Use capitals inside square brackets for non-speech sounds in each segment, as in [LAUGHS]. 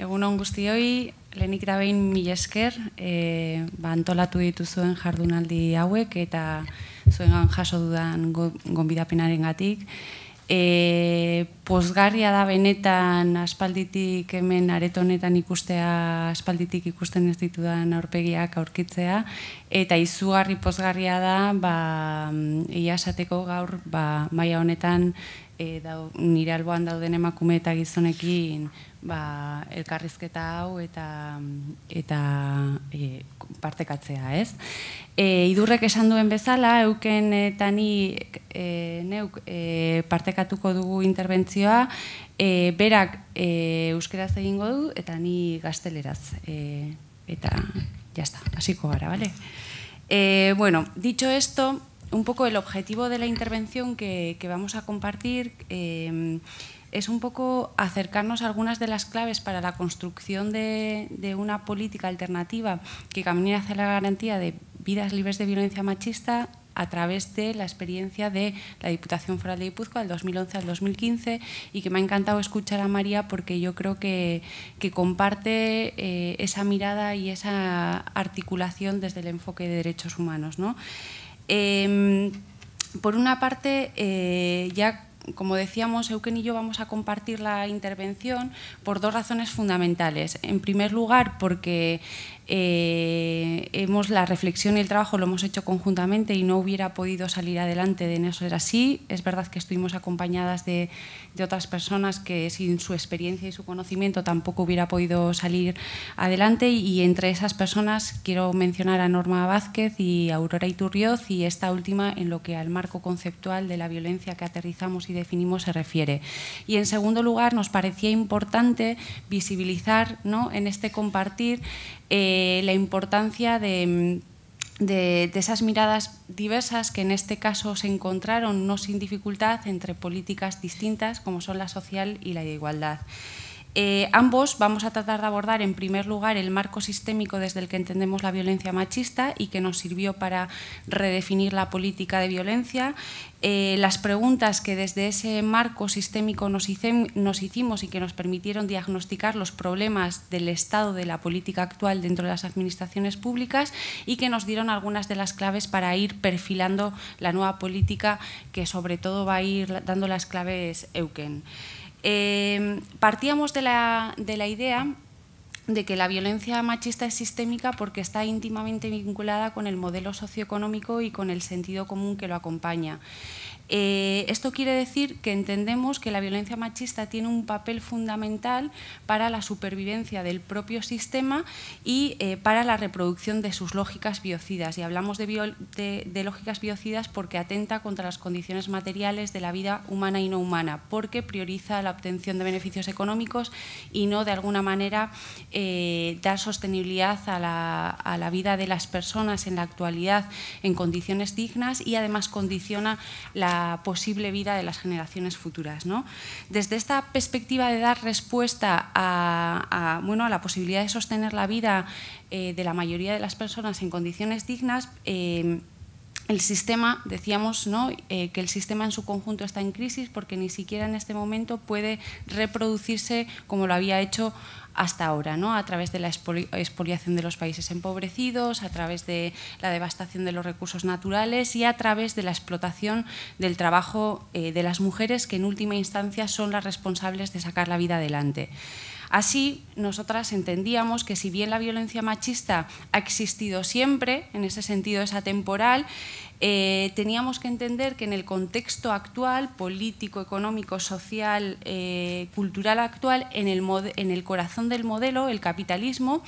Egun hon guztioi, lehenik da behin mi esker, e, ba, antolatu ditu zuen jardunaldi hauek eta zuen jaso dudan go, gonbidapenaren gatik. E, pozgarria da benetan aspalditik hemen aretonetan ikustea, aspalditik ikusten ez ditudan aurpegiak aurkitzea, eta izugarri pozgarria da, ba, iasateko gaur, ba, maia honetan, e, dau, nire alboan dauden emakume eta gizonekin ba, elkarrizketa hau eta eta e, partekatzea, ez? E, idurrek esan duen bezala, euken e, eta ni e, neuk e, partekatuko dugu interbentzioa, e, berak e, euskeraz egingo du eta ni gazteleraz. E, eta ya está, hasiko gara, vale? E, bueno, dicho esto, un poco el objetivo de la intervención que, que vamos a compartir, eh, es un poco acercarnos a algunas de las claves para la construcción de, una política alternativa que camine hacia la garantía de vidas libres de violencia machista a través de la experiencia de la Diputación Foral de Guipúzcoa del 2011 al 2015 y que me ha encantado escuchar a María porque yo creo que, comparte eh, esa mirada y esa articulación desde el enfoque de derechos humanos. ¿no? Em, por una parte, eh, ya como decíamos, Eugenio y yo vamos a compartir la intervención por dos razones fundamentales. En primer lugar, porque eh, hemos, la reflexión y el trabajo lo hemos hecho conjuntamente y no hubiera podido salir adelante de no ser así. Es verdad que estuvimos acompañadas de, otras personas que sin su experiencia y su conocimiento tampoco hubiera podido salir adelante y entre esas personas quiero mencionar a Norma Vázquez y Aurora Iturrioz y esta última en lo que al marco conceptual de la violencia que aterrizamos y definimos se refiere. Y en segundo lugar nos parecía importante visibilizar ¿no? en este compartir eh, la importancia de, de, esas miradas diversas que en este caso se encontraron no sin dificultad entre políticas distintas como son la social y la de igualdad. Eh, ambos vamos a tratar de abordar, en primer lugar, el marco sistémico desde el que entendemos la violencia machista y que nos sirvió para redefinir la política de violencia, eh, las preguntas que desde ese marco sistémico nos, nos hicimos y que nos permitieron diagnosticar los problemas del estado de la política actual dentro de las administraciones públicas y que nos dieron algunas de las claves para ir perfilando la nueva política que sobre todo va a ir dando las claves Euken. Em, partíamos de la, de la idea de que la violencia machista es sistémica porque está íntimamente vinculada con el modelo socioeconómico y con el sentido común que lo acompaña. Eh, esto quiere decir que entendemos que la violencia machista tiene un papel fundamental para la supervivencia del propio sistema y eh, para la reproducción de sus lógicas biocidas. Y hablamos de, lógicas biocidas porque atenta contra las condiciones materiales de la vida humana y no humana, porque prioriza la obtención de beneficios económicos y no de alguna manera eh, da dar sostenibilidad a la vida de las personas en la actualidad en condiciones dignas y además condiciona la posible vida de las generaciones futuras. ¿no? Desde esta perspectiva de dar respuesta a, bueno, a la posibilidad de sostener la vida eh, de la mayoría de las personas en condiciones dignas, eh, el sistema, decíamos ¿no? Eh, que el sistema en su conjunto está en crisis porque ni siquiera en este momento puede reproducirse como lo había hecho hasta ahora, ¿no? a través de la expoliación de los países empobrecidos, a través de la devastación de los recursos naturales y a través de la explotación del trabajo eh, de las mujeres que en última instancia son las responsables de sacar la vida adelante. Así, nosotras entendíamos que si bien la violencia machista ha existido siempre, en ese sentido es atemporal, eh, teníamos que entender que en el contexto actual, político, económico, social, eh, cultural actual, en el, corazón del modelo, el capitalismo,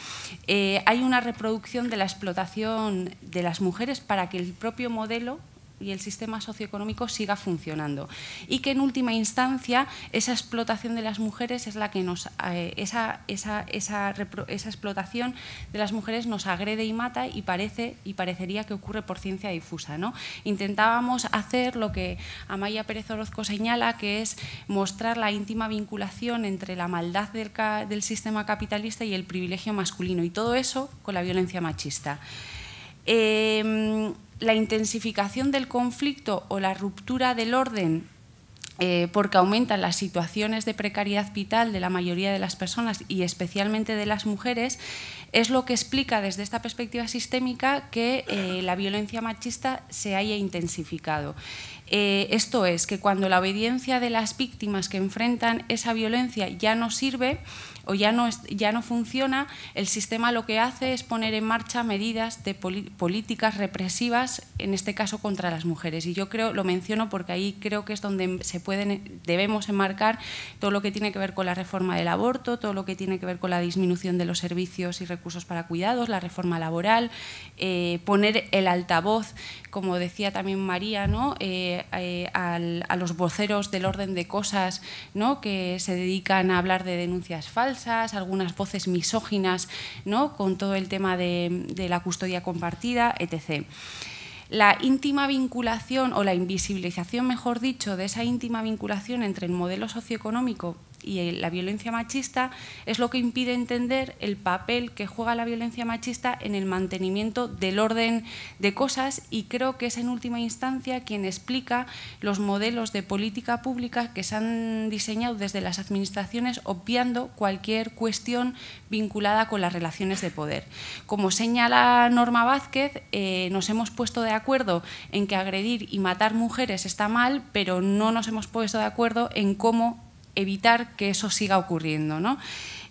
eh, hay una reproducción de la explotación de las mujeres para que el propio modelo y el sistema socioeconómico siga funcionando. Y que en última instancia esa explotación de las mujeres es la que nos eh, esa, esa, esa, esa, explotación de las mujeres nos agrede y mata y parece y parecería que ocurre por ciencia difusa. ¿no? Intentábamos hacer lo que Amaya Pérez Orozco señala, que es mostrar la íntima vinculación entre la maldad del, del sistema capitalista y el privilegio masculino. Y todo eso con la violencia machista. Em, la intensificación del conflicto o la ruptura del orden eh, porque aumentan las situaciones de precariedad vital de la mayoría de las personas y especialmente de las mujeres, es lo que explica desde esta perspectiva sistémica que eh, la violencia machista se haya intensificado. Eh, esto es, que cuando la obediencia de las víctimas que enfrentan esa violencia ya no sirve, o ya no, ya no funciona, el sistema lo que hace es poner en marcha medidas de políticas represivas, en este caso contra las mujeres. Y yo creo, lo menciono porque ahí creo que es donde se pueden, debemos enmarcar todo lo que tiene que ver con la reforma del aborto, todo lo que tiene que ver con la disminución de los servicios y recursos para cuidados, la reforma laboral, eh, poner el altavoz, como decía también María, ¿no? Eh, eh, a los voceros del orden de cosas ¿no? que se dedican a hablar de denuncias falsas algunas voces misóginas ¿no? con todo el tema de la custodia compartida, etc la íntima vinculación o la invisibilización, mejor dicho, de esa íntima vinculación entre el modelo socioeconómico y la violencia machista es lo que impide entender el papel que juega la violencia machista en el mantenimiento del orden de cosas y creo que es en última instancia quien explica los modelos de política pública que se han diseñado desde las administraciones obviando cualquier cuestión vinculada con las relaciones de poder. Como señala Norma Vázquez, eh, nos hemos puesto de acuerdo en que agredir y matar mujeres está mal, pero no nos hemos puesto de acuerdo en cómo evitar que eso siga ocurriendo.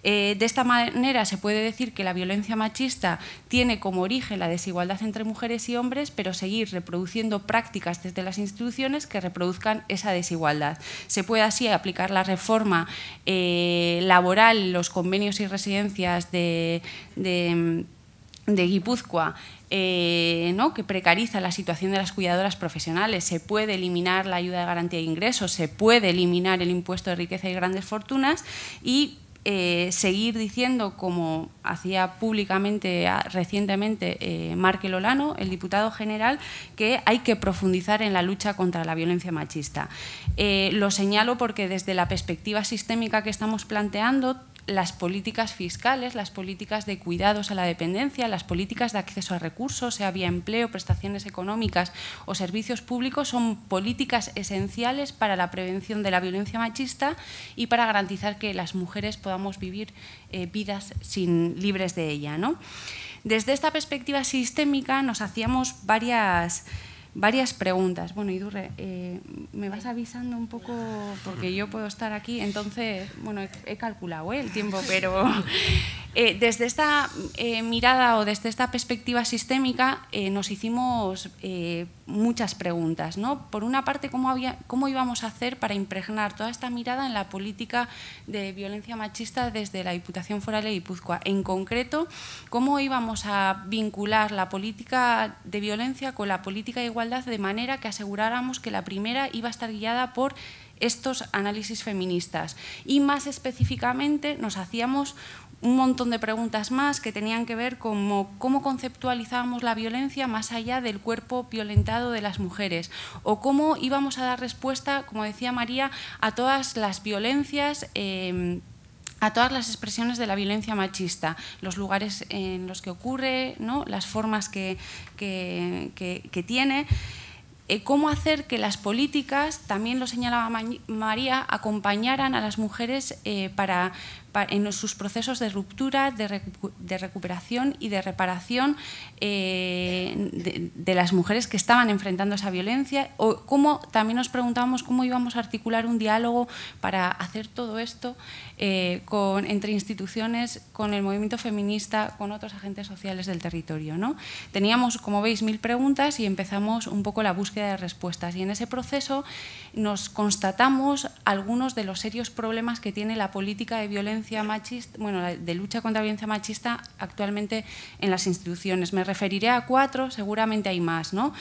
Eh, de esta manera se puede decir que la violencia machista tiene como origen la desigualdad entre mujeres y hombres, pero seguir reproduciendo prácticas desde las instituciones que reproduzcan esa desigualdad. Se puede así aplicar la reforma eh, laboral, los convenios y residencias de de Guipúzcoa, eh, ¿no? que precariza la situación de las cuidadoras profesionales. Se puede eliminar la ayuda de garantía de ingresos, se puede eliminar el impuesto de riqueza y grandes fortunas y eh, seguir diciendo, como hacía públicamente ah, recientemente eh, Lolano, el diputado general, que hay que profundizar en la lucha contra la violencia machista. Eh, lo señalo porque desde la perspectiva sistémica que estamos planteando, las políticas fiscales, las políticas de cuidados a la dependencia, las políticas de acceso a recursos, sea vía empleo, prestaciones económicas o servicios públicos, son políticas esenciales para la prevención de la violencia machista y para garantizar que las mujeres podamos vivir eh, vidas sin, libres de ella. ¿no? Desde esta perspectiva sistémica nos hacíamos varias varias preguntas. Bueno, Idurre, eh, me vas avisando un poco porque yo puedo estar aquí, entonces, bueno, he, calculado ¿eh? el tiempo, pero [LAUGHS] eh, desde esta eh, mirada o desde esta perspectiva sistémica nos hicimos muchas preguntas. ¿no? Por una parte, ¿cómo, ¿cómo íbamos a hacer para impregnar toda esta mirada en la política de violencia machista desde la Diputación Foral de Guipúzcoa? En concreto, ¿cómo íbamos a vincular la política de violencia con la política de igualdad de manera que aseguráramos que la primera iba a estar guiada por estos análisis feministas. Y más específicamente nos hacíamos un montón de preguntas más que tenían que ver con cómo conceptualizábamos la violencia más allá del cuerpo violentado de las mujeres o cómo íbamos a dar respuesta, como decía María, a todas las violencias. Em, a todas las expresiones de la violencia machista, los lugares en los que ocurre, ¿no? las formas que, que, tiene eh, cómo hacer que las políticas, también lo señalaba María, acompañaran a las mujeres eh, para, en sus procesos de ruptura, de, recuperación y de reparación eh, de, las mujeres que estaban enfrentando esa violencia. O cómo, también nos preguntábamos cómo íbamos a articular un diálogo para hacer todo esto eh, entre instituciones, con el movimiento feminista, con otros agentes sociales del territorio. ¿no? Teníamos, como veis, mil preguntas y empezamos un poco la búsqueda de respuestas. Y en ese proceso nos constatamos algunos de los serios problemas que tiene la política de violencia machista, bueno, de lucha contra la violencia machista actualmente en las instituciones. Me referiré a cuatro, seguramente hay más. ¿no?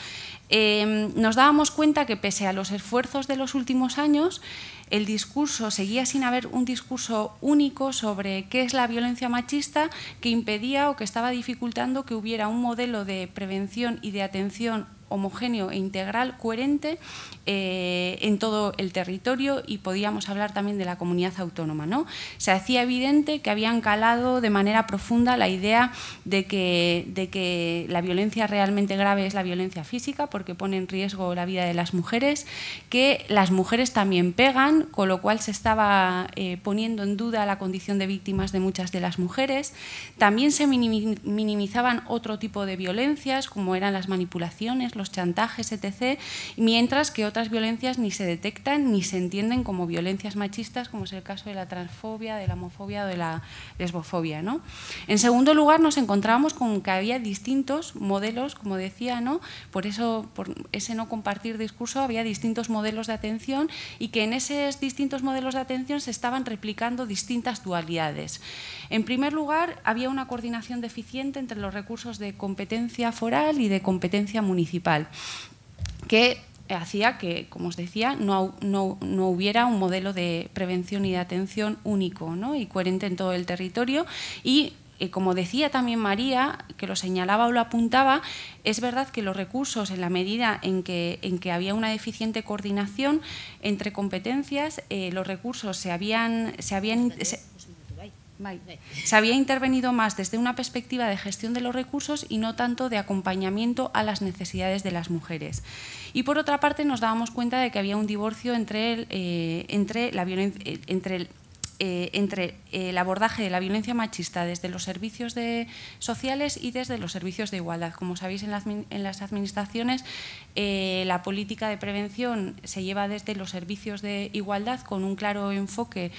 Em, nos dábamos cuenta que pese a los esfuerzos de los últimos años, el discurso seguía sin haber un discurso único sobre qué es la violencia machista que impedía o que estaba dificultando que hubiera un modelo de prevención y de atención homogéneo e integral, coherente eh, en todo el territorio y podíamos hablar también de la comunidad autónoma. ¿no? Se hacía evidente que habían calado de manera profunda la idea de que, de que la violencia realmente grave es la violencia física porque pone en riesgo la vida de las mujeres, que las mujeres también pegan, con lo cual se estaba eh, poniendo en duda la condición de víctimas de muchas de las mujeres. También se minimizaban otro tipo de violencias como eran las manipulaciones, los chantajes, etc., mientras que otras violencias ni se detectan ni se entienden como violencias machistas, como es el caso de la transfobia, de la homofobia o de la lesbofobia. ¿no? En segundo lugar, nos encontramos con que había distintos modelos, como decía, ¿no? por eso, por ese no compartir discurso, había distintos modelos de atención y que en esos distintos modelos de atención se estaban replicando distintas dualidades. En primer lugar, había una coordinación deficiente entre los recursos de competencia foral y de competencia municipal que hacía que, como os decía, no, no, hubiera un modelo de prevención y de atención único ¿no? y coherente en todo el territorio y eh, como decía también María, que lo señalaba o lo apuntaba, es verdad que los recursos, en la medida en que, en que había una deficiente coordinación entre competencias, eh, los recursos se habían, se habían se había intervenido más desde una perspectiva de gestión de los recursos y no tanto de acompañamiento a las necesidades de las mujeres. Y por otra parte nos dábamos cuenta de que había un divorcio entre, eh, entre, la, eh, entre el, eh, entre eh, el abordaje de la violencia machista desde los servicios de, sociales y desde los servicios de igualdad. Como sabéis, en, las administraciones eh, la política de prevención se lleva desde los servicios de igualdad con un claro enfoque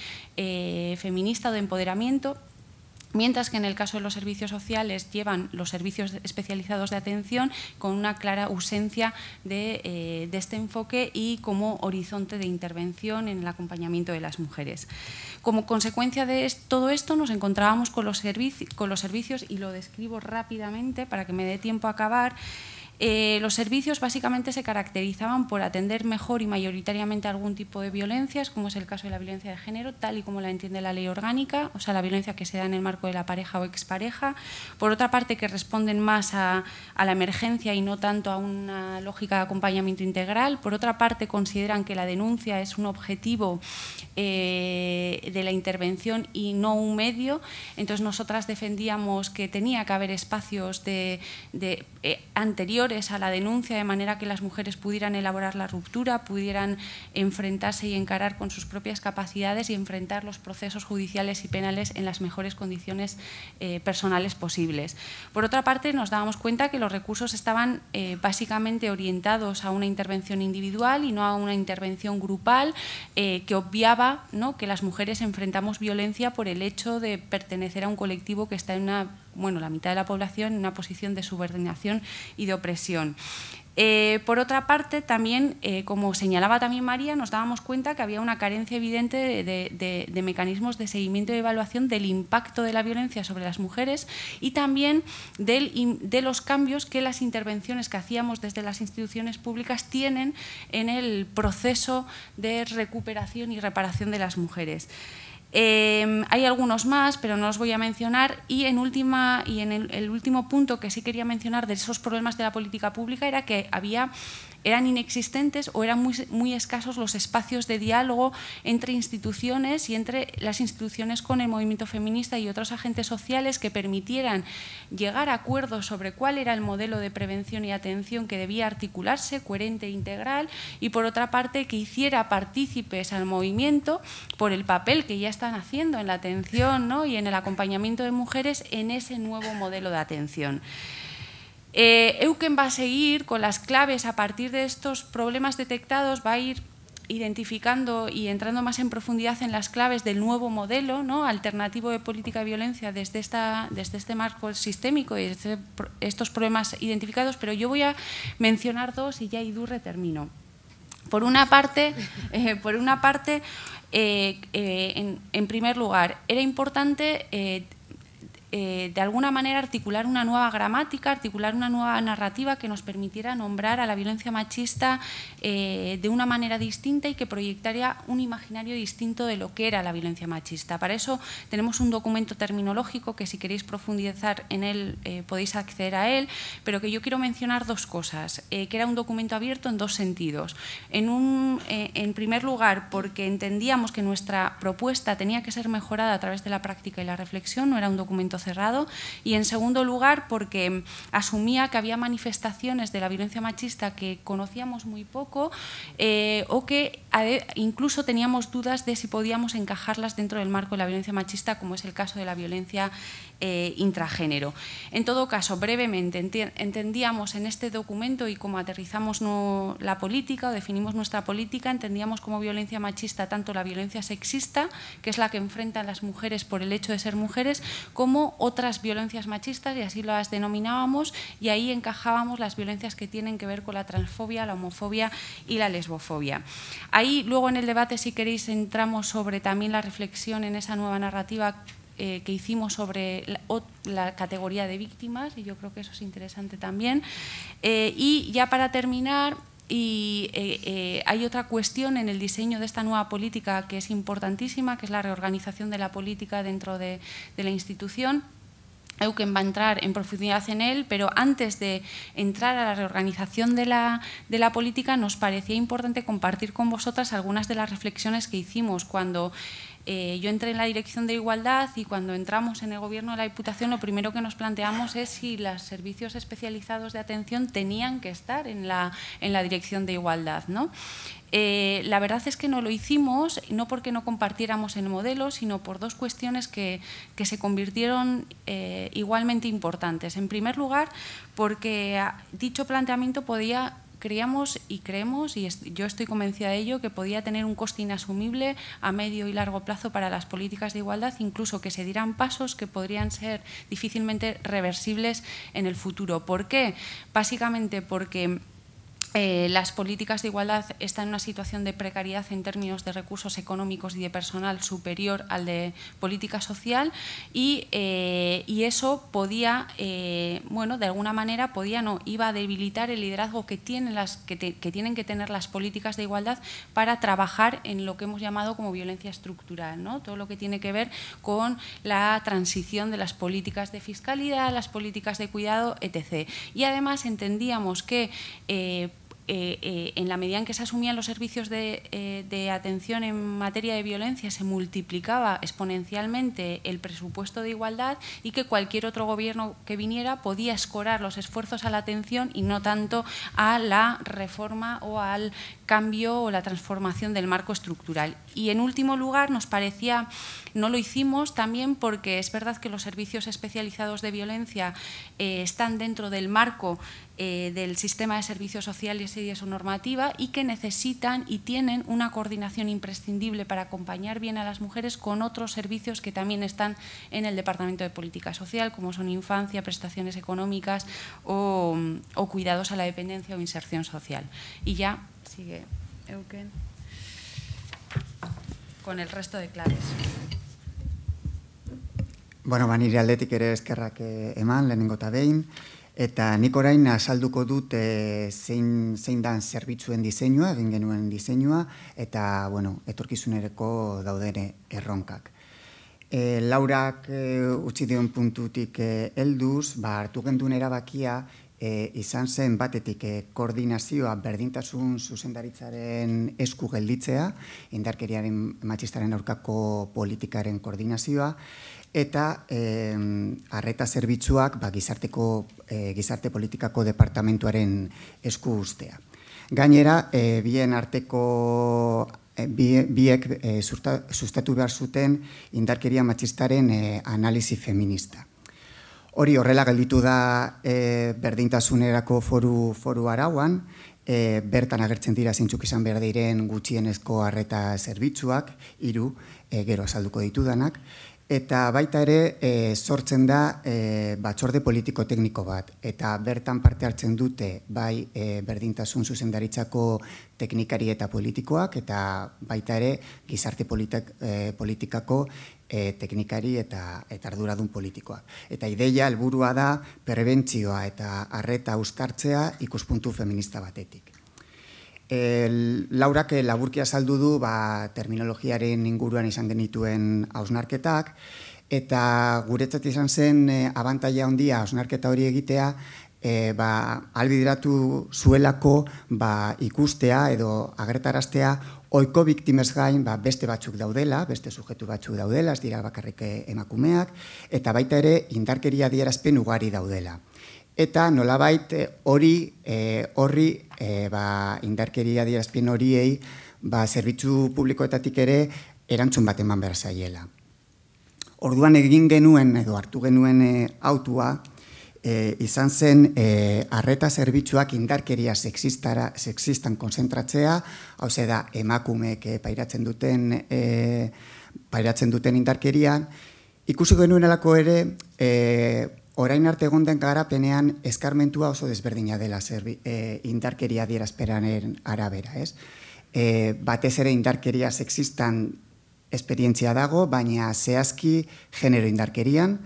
feminista o de empoderamiento mientras que en el caso de los servicios sociales llevan los servicios especializados de atención con una clara ausencia de, eh, este enfoque y como horizonte de intervención en el acompañamiento de las mujeres. Como consecuencia de todo esto nos encontrábamos con los, con los servicios y lo describo rápidamente para que me dé tiempo a acabar. Eh, los servicios básicamente se caracterizaban por atender mejor y mayoritariamente algún tipo de violencias, como es el caso de la violencia de género, tal y como la entiende la ley orgánica, o sea, la violencia que se da en el marco de la pareja o expareja. Por otra parte, que responden más a, la emergencia y no tanto a una lógica de acompañamiento integral. Por otra parte, consideran que la denuncia es un objetivo eh, de la intervención y no un medio. Entonces, nosotras defendíamos que tenía que haber espacios de, eh, anteriores a la denuncia, de manera que las mujeres pudieran elaborar la ruptura, pudieran enfrentarse y encarar con sus propias capacidades y enfrentar los procesos judiciales y penales en las mejores condiciones eh, personales posibles. Por otra parte, nos dábamos cuenta que los recursos estaban eh, básicamente orientados a una intervención individual y no a una intervención grupal eh, que obviaba que las mujeres enfrentamos violencia por el hecho de pertenecer a un colectivo que está en una bueno, la mitad de la población en una posición de subordinación y de opresión. Eh, por otra parte, también, eh, como señalaba también María, nos dábamos cuenta que había una carencia evidente de, mecanismos de seguimiento y evaluación del impacto de la violencia sobre las mujeres y también de los cambios que las intervenciones que hacíamos desde las instituciones públicas tienen en el proceso de recuperación y reparación de las mujeres. Em, hay algunos más, pero no los voy a mencionar. Y en, última, y en el último punto que sí quería mencionar de esos problemas de la política pública era que había eran inexistentes o eran muy, muy escasos los espacios de diálogo entre instituciones y entre las instituciones con el movimiento feminista y otros agentes sociales que permitieran llegar a acuerdos sobre cuál era el modelo de prevención y atención que debía articularse, coherente e integral, y por otra parte que hiciera partícipes al movimiento por el papel que ya están haciendo en la atención y en el acompañamiento de mujeres en ese nuevo modelo de atención. Eh, va a seguir con las claves a partir de estos problemas detectados, va a ir identificando y entrando más en profundidad en las claves del nuevo modelo ¿no? alternativo de política de violencia desde, esta, desde este marco sistémico y este estos problemas identificados, pero yo voy a mencionar dos y ya Idurre termino. Por una parte, [LAUGHS] eh, por una parte eh, eh, en, primer lugar, era importante eh, de alguna manera articular una nueva gramática, articular una nueva narrativa que nos permitiera nombrar a la violencia machista eh, de una manera distinta y que proyectaría un imaginario distinto de lo que era la violencia machista. Para eso tenemos un documento terminológico que si queréis profundizar en él eh, podéis acceder a él, pero que yo quiero mencionar dos cosas, que era un documento abierto en dos sentidos. En, un, en primer lugar, porque entendíamos que nuestra propuesta tenía que ser mejorada a través de la práctica y la reflexión, no era un documento cerrado. Y en segundo lugar, porque asumía que había manifestaciones de la violencia machista que conocíamos muy poco eh, o que incluso teníamos dudas de si podíamos encajarlas dentro del marco de la violencia machista, como es el caso de la violencia eh, intragénero. En todo caso, brevemente, entendíamos en este documento y como aterrizamos la política o definimos nuestra política, entendíamos como violencia machista tanto la violencia sexista, que es la que enfrentan las mujeres por el hecho de ser mujeres, como otras violencias machistas, y así las denominábamos, y ahí encajábamos las violencias que tienen que ver con la transfobia, la homofobia y la lesbofobia. Ahí luego en el debate, si queréis, entramos sobre también la reflexión en esa nueva narrativa eh, que hicimos sobre la, categoría de víctimas, y yo creo que eso es interesante también. Eh, y ya para terminar, y eh, eh, hay otra cuestión en el diseño de esta nueva política que es importantísima, que es la reorganización de la política dentro de, la institución. Eugen va a entrar en profundidad en él, pero antes de entrar a la reorganización de la política nos parecía importante compartir con vosotras algunas de las reflexiones que hicimos cuando eh, yo entré en la Dirección de Igualdad y cuando entramos en el Gobierno de la Diputación lo primero que nos planteamos es si los servicios especializados de atención tenían que estar en la, en la Dirección de Igualdad. ¿no? Eh, la verdad es que no lo hicimos, no porque no compartiéramos el modelo, sino por dos cuestiones que, se convirtieron eh, igualmente importantes. En primer lugar, porque ah, dicho planteamiento podía creíamos y creemos, y yo estoy convencida de ello, que podía tener un coste inasumible a medio y largo plazo para las políticas de igualdad, incluso que se dieran pasos que podrían ser difícilmente reversibles en el futuro. ¿Por qué? Básicamente porque eh, las políticas de igualdad están en una situación de precariedad en términos de recursos económicos y de personal superior al de política social y, eh, eso podía, eh, bueno, de alguna manera podía no, iba a debilitar el liderazgo que tienen, las, que, que tienen que tener las políticas de igualdad para trabajar en lo que hemos llamado como violencia estructural, ¿no? todo lo que tiene que ver con la transición de las políticas de fiscalidad, las políticas de cuidado, etc. Y además entendíamos que eh, eh, en la medida en que se asumían los servicios de, eh, de, atención en materia de violencia, se multiplicaba exponencialmente el presupuesto de igualdad y que cualquier otro gobierno que viniera podía escorar los esfuerzos a la atención y no tanto a la reforma o al cambio o la transformación del marco estructural. Y en último lugar, nos parecía, no lo hicimos también porque es verdad que los servicios especializados de violencia eh, están dentro del marco eh, del sistema de servicios sociales y de su normativa y que necesitan y tienen una coordinación imprescindible para acompañar bien a las mujeres con otros servicios que también están en el Departamento de Política Social, como son infancia, prestaciones económicas o, cuidados a la dependencia o inserción social. Y ya sigue con el resto de claves. Bueno, van ba, nire aldetik ere eskerrak eh, eman, lehenengo behin. Eta nik orain azalduko dut e, zein, zein dan zerbitzuen diseinua, egin genuen diseinua, eta, bueno, etorkizunereko daudere erronkak. E, laurak e, utzi dion puntutik helduz, e, elduz, ba, hartu gendun erabakia, E, izan zen batetik e, koordinazioa berdintasun zuzendaritzaren esku gelditzea, indarkeriaren matxistaren aurkako politikaren koordinazioa, eta arreta zerbitzuak ba, gizarteko e, gizarte politikako departamentuaren esku ustea. Gainera, bien arteko biek sustatu behar zuten indarkeria matxistaren analizi feminista. Hori horrela gelditu da e, berdintasunerako foru, foru arauan, e, bertan agertzen dira zintzuk izan behar diren gutxienezko arreta zerbitzuak, hiru e, gero azalduko ditudanak, eta baita ere e, sortzen da e, batzorde politiko-tekniko bat, eta bertan parte hartzen dute bai e, berdintasun zuzendaritzako teknikari eta politikoak, eta baita ere gizarte politak, e, politikako e, teknikari eta, eta arduradun politikoak. Eta ideia helburua da prebentzioa eta arreta uztartzea ikuspuntu feminista batetik. E, laurak laburki azaldu du ba, terminologiaren inguruan izan genituen hausnarketak, eta guretzat izan zen e, abantaia handia hausnarketa hori egitea, e, ba, albideratu zuelako ba, ikustea edo agertaraztea oiko biktimez gain ba, beste batzuk daudela, beste sujetu batzuk daudela, ez dira bakarrik eh, emakumeak, eta baita ere indarkeria dierazpen ugari daudela. Eta nolabait eh, hori eh, horri e, ba, indarkeria dierazpen horiei ba, zerbitzu publikoetatik ere erantzun bat eman behar Orduan egin genuen edo hartu genuen e, autua, e, izan zen e, arreta zerbitzuak indarkeria sexistara sexistan kontzentratzea, hau da emakumeek eh, pairatzen duten e, pairatzen duten indarkerian ikusi genuen alako ere e, orain arte egon den garapenean eskarmentua oso desberdina dela e, indarkeria dira esperanen arabera, ez? E, batez ere indarkeria sexistan esperientzia dago, baina zehazki genero indarkerian,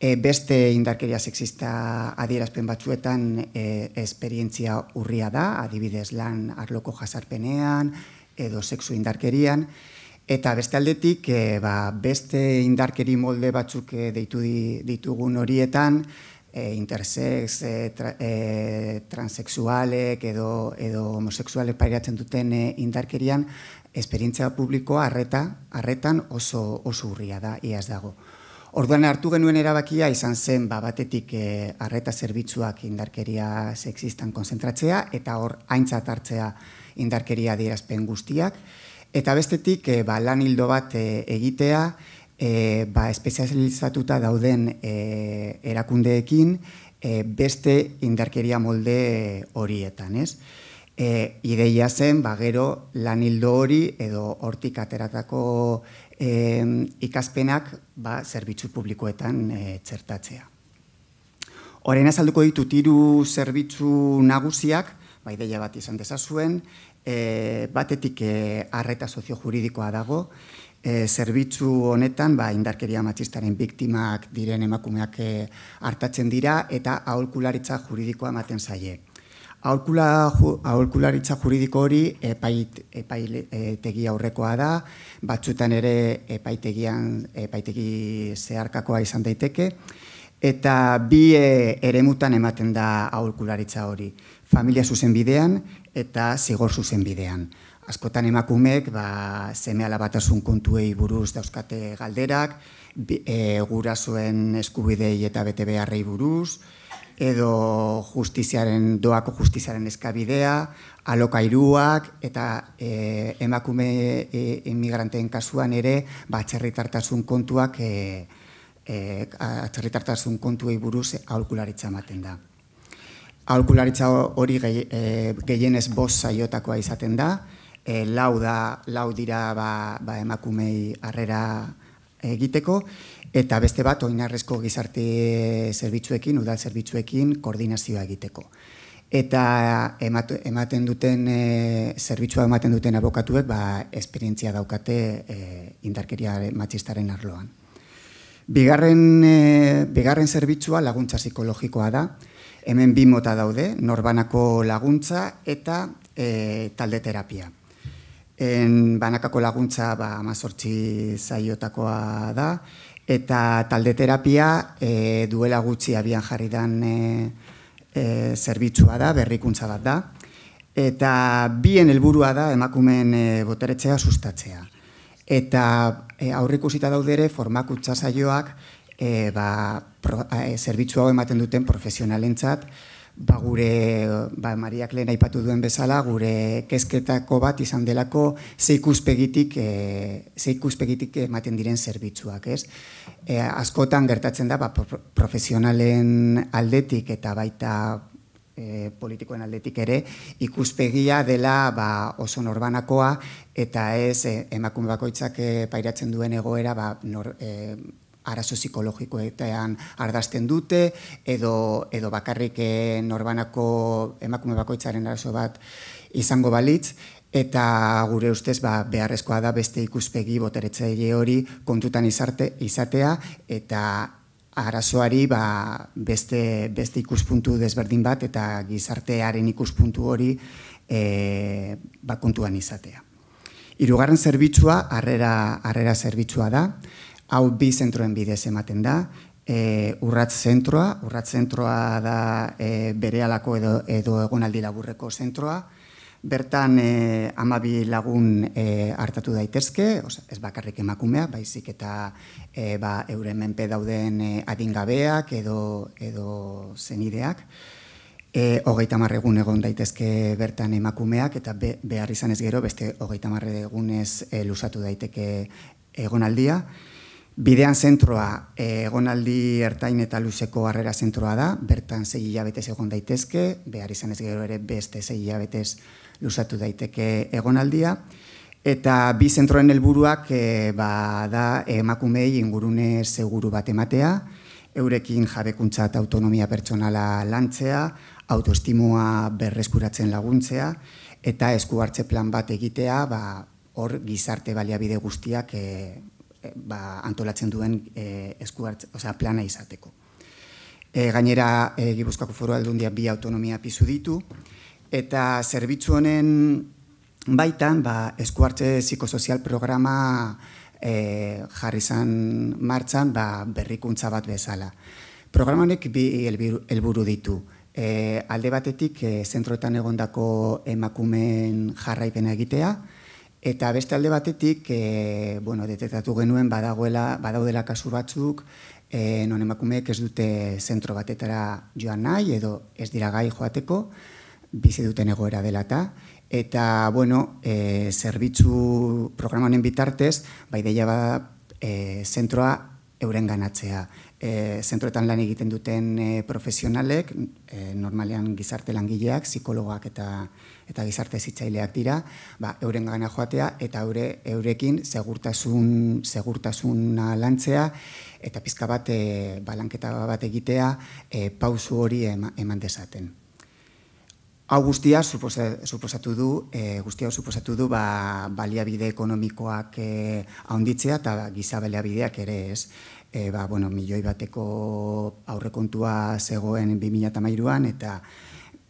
e, beste indarkeria sexista adierazpen batzuetan e, esperientzia urria da, adibidez lan arloko jasarpenean edo sexu indarkerian, eta beste aldetik e, ba, beste indarkeri molde batzuk e, ditugun horietan, e, intersex, e, transexualek edo, edo homoseksualek pairatzen duten indarkerian, esperientzia publikoa arreta, arretan oso, oso urria da, iaz dago. Orduan hartu genuen erabakia izan zen ba, batetik eh, arreta zerbitzuak indarkeria sexistan konzentratzea eta hor haintzat hartzea indarkeria dirazpen guztiak. Eta bestetik eh, ba, lan hildo bat eh, egitea eh, ba, espezializatuta dauden erakundeekin beste indarkeria molde horietan. Ez? E, ideia zen, bagero, lanildo hori edo hortik ateratako eh, ikaspenak ba, zerbitzu publikoetan e, txertatzea. Horein azalduko ditu tiru zerbitzu nagusiak, ba, ideia bat izan dezazuen, eh, batetik eh, arreta sozio juridikoa dago, e, zerbitzu honetan ba, indarkeria matxistaren biktimak diren emakumeak hartatzen e, dira eta aholkularitza juridikoa ematen zaiek aholkula, aholkularitza juridiko hori epait, epaitegi aurrekoa da, batzutan ere epaitegian epaitegi zeharkakoa izan daiteke, eta bi e, ematen da aholkularitza hori, familia zuzen bidean eta zigor zuzen bidean. Askotan emakumeek ba, zeme alabatasun kontuei buruz dauzkate galderak, e, zuen eskubidei eta bete buruz, edo justiziaren doako justiziaren eskabidea, alokairuak eta e, emakume e, emigranteen kasuan ere batxerritartasun kontuak e, e, kontu eiburuz aurkularitza maten da. Aurkularitza hori e, gehienez bost saiotakoa izaten da, e, lau da, lau dira ba, ba emakumei harrera, egiteko, eta beste bat oinarrezko gizarte zerbitzuekin, udal zerbitzuekin koordinazioa egiteko. Eta ematen duten, e, ematen duten abokatuek, ba, esperientzia daukate e, indarkeria matxistaren arloan. Bigarren, e, bigarren zerbitzua laguntza psikologikoa da, hemen bi mota daude, norbanako laguntza eta e, talde terapia. En banakako laguntza ba, mazortzi zaiotakoa da, eta talde terapia e, duela gutxi abian jarri dan e, e, zerbitzua da, berrikuntza bat da, eta bien helburua da emakumen e, boteretzea sustatzea. Eta e, aurrikusita daudere formakutza zaioak e, ba, pro, e, ematen duten profesionalentzat, ba gure ba Mariak lehen aipatu duen bezala gure kezketako bat izan delako ze e, ze ematen diren zerbitzuak, ez? E, askotan gertatzen da ba, profesionalen aldetik eta baita e, politikoen aldetik ere ikuspegia dela ba, oso norbanakoa eta ez emakume bakoitzak pairatzen duen egoera ba, arazo psikologikoetan ardazten dute, edo, edo bakarrik eh, norbanako emakume bakoitzaren arazo bat izango balitz, eta gure ustez ba, beharrezkoa da beste ikuspegi boteretzaile hori kontutan izarte, izatea, eta arazoari ba, beste, beste ikuspuntu desberdin bat, eta gizartearen ikuspuntu hori e, ba, kontuan izatea. Hirugarren zerbitzua, harrera, harrera zerbitzua da, hau bi zentroen bidez ematen da, e, urratz zentroa, urratz zentroa da e, bere alako edo, edo egonaldi laburreko zentroa, Bertan e, lagun e, hartatu daitezke, oza, ez bakarrik emakumea, baizik eta e, ba, euren menpe dauden e, adingabeak edo, zenideak. E, hogeita marregun egun egon daitezke bertan emakumeak eta behar izan ez gero beste hogeita marre egunez e, lusatu daiteke egonaldia. Bidean zentroa eh, egonaldi ertain eta luzeko harrera zentroa da, bertan zei hilabetez egon daitezke, behar izan ez gero ere beste zei hilabetez luzatu daiteke egonaldia. Eta bi zentroen helburuak e, ba, da emakumei ingurune seguru bat ematea, eurekin jabekuntza eta autonomia pertsonala lantzea, autoestimua berreskuratzen laguntzea, eta esku hartze plan bat egitea, ba, hor gizarte baliabide guztiak e, ba, antolatzen duen e, osea, plana izateko. E, gainera, e, Gipuzkoako foru aldundia bi autonomia pizu ditu, eta zerbitzu honen baitan, ba, eskuartze psikosozial programa e, jarri zan martzan ba, berrikuntza bat bezala. Programa honek bi helburu ditu. E, alde batetik, e, zentroetan egondako emakumeen jarraipena egitea, Eta beste alde batetik, e, bueno, detetatu genuen badagoela, badaudela kasu batzuk, e, non emakumeek ez dute zentro batetara joan nahi, edo ez dira gai joateko, bizi duten egoera dela eta, eta, bueno, e, zerbitzu programa honen bitartez, bai bada, e, zentroa euren ganatzea e, zentroetan lan egiten duten eh, profesionalek, eh, normalean gizarte langileak, psikologoak eta eta gizarte zitzaileak dira, ba, euren gana joatea eta eure, eurekin segurtasun, segurtasuna lantzea eta pizka bat e, balanketa bat egitea pauzu hori ema, eman dezaten. Hau guztia suposatu du, e, guztia suposatu du ba, baliabide ekonomikoak e, ahonditzea eta giza baliabideak ere ez e, bueno, milioi bateko aurrekontua zegoen 2008an, eta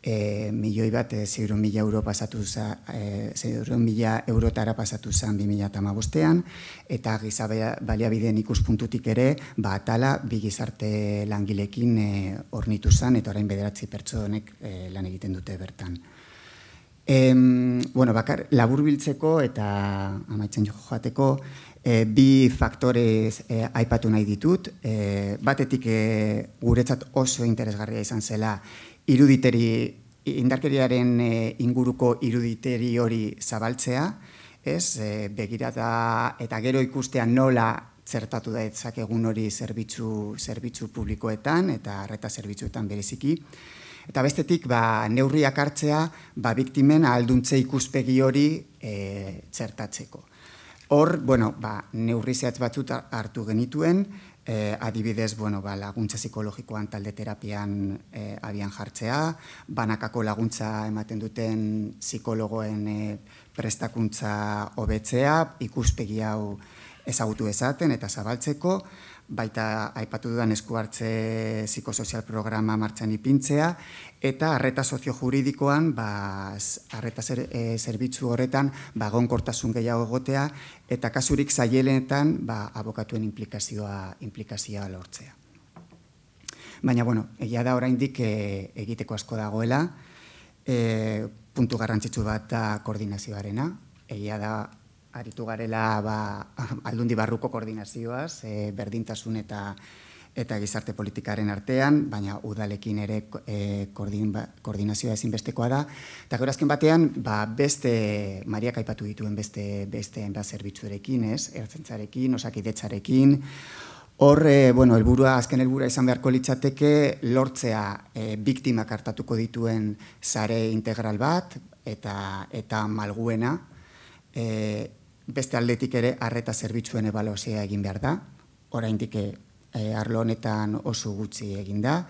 e, milioi bat eh, mila euro pasatu za, e, mila eurotara pasatu zan 2008an, eta giza baliabideen ikuspuntutik ere, ba, atala, bi gizarte langilekin e, ornitu zan, eta orain bederatzi pertsonek e, lan egiten dute bertan. Em, bueno, bakar, labur biltzeko eta amaitzen joateko, e, bi faktorez e, eh, aipatu nahi ditut. Eh, batetik e, guretzat oso interesgarria izan zela iruditeri indarkeriaren inguruko iruditeri hori zabaltzea, ez, e, begirata eta gero ikustea nola zertatu da egun hori zerbitzu, zerbitzu publikoetan eta arreta zerbitzuetan bereziki. Eta bestetik, ba, neurriak hartzea, ba, biktimen alduntze ikuspegi hori e, zertatzeko. Hor, bueno, ba, batzut hartu genituen, e, adibidez, bueno, ba, laguntza psikologikoan talde terapian e, abian jartzea, banakako laguntza ematen duten psikologoen e, prestakuntza hobetzea, ikuspegi hau ezagutu ezaten eta zabaltzeko, baita aipatu dudan esku hartze psikosozial programa martxan ipintzea, eta arreta sozio juridikoan, ba, arreta e, zerbitzu horretan, ba, gonkortasun gehiago egotea, eta kasurik zailenetan ba, abokatuen implikazioa, implikazioa lortzea. Baina, bueno, egia da oraindik dik e, egiteko asko dagoela, e, puntu garrantzitsu bat da koordinazioarena, egia da aritu garela ba, aldundi barruko koordinazioaz, berdintasun eta eta gizarte politikaren artean, baina udalekin ere eh, ba, koordinazioa ezinbestekoa da. Eta gero azken batean, ba, beste, Mariak aipatu dituen beste, beste enbat zerbitzurekin, ez? Ertzentzarekin, osakidetzarekin, Hor, e, bueno, elburua, azken helburua izan beharko litzateke, lortzea e, biktimak hartatuko dituen zare integral bat, eta, eta malguena, e, beste aldetik ere arreta zerbitzuen ebaluazioa egin behar da, oraindik e, arlo honetan oso gutxi egin da,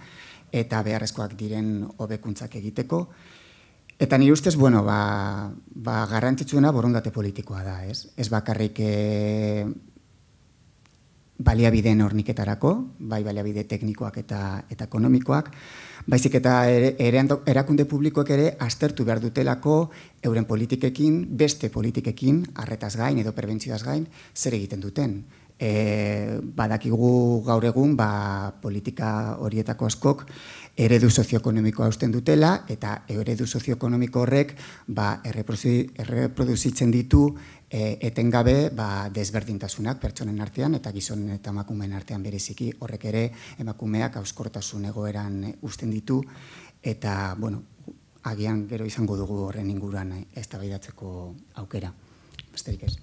eta beharrezkoak diren hobekuntzak egiteko. Eta nire ustez, bueno, ba, ba garrantzitsuena borondate politikoa da, ez? Ez bakarrik eh, baliabideen horniketarako, bai baliabide teknikoak eta eta ekonomikoak, baizik eta erakunde publikoek ere aztertu behar dutelako euren politikekin, beste politikekin, arretaz gain edo perbentzioaz gain, zer egiten duten. E, badakigu gaur egun ba, politika horietako askok eredu sozioekonomikoa usten dutela eta eredu sozioekonomiko horrek ba, erreproduzitzen ditu E, etengabe ba, desberdintasunak pertsonen artean eta gizonen eta emakumeen artean bereziki horrek ere emakumeak auskortasun egoeran uzten ditu eta bueno agian gero izango dugu horren inguruan eztabaidatzeko aukera besterik ez